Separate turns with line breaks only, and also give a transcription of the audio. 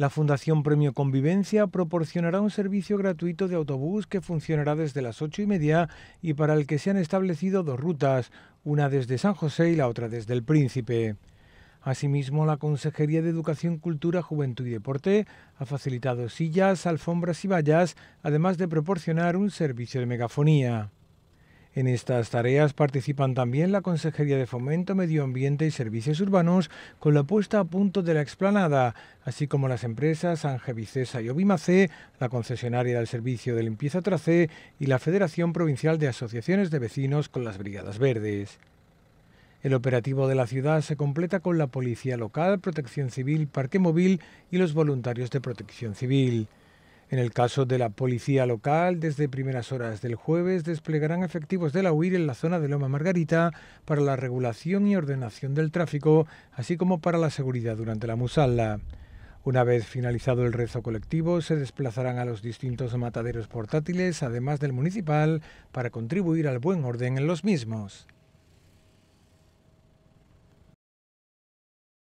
La Fundación Premio Convivencia proporcionará un servicio gratuito de autobús que funcionará desde las ocho y media y para el que se han establecido dos rutas, una desde San José y la otra desde el Príncipe. Asimismo, la Consejería de Educación, Cultura, Juventud y Deporte ha facilitado sillas, alfombras y vallas, además de proporcionar un servicio de megafonía. En estas tareas participan también la Consejería de Fomento, Medio Ambiente y Servicios Urbanos con la puesta a punto de la explanada, así como las empresas Angevicesa y Obimacé, la concesionaria del servicio de limpieza Tracé y la Federación Provincial de Asociaciones de Vecinos con las Brigadas Verdes. El operativo de la ciudad se completa con la Policía Local, Protección Civil, Parque Móvil y los voluntarios de Protección Civil. En el caso de la policía local, desde primeras horas del jueves desplegarán efectivos de la UIR en la zona de Loma Margarita para la regulación y ordenación del tráfico, así como para la seguridad durante la musalla. Una vez finalizado el rezo colectivo, se desplazarán a los distintos mataderos portátiles, además del municipal, para contribuir al buen orden en los mismos.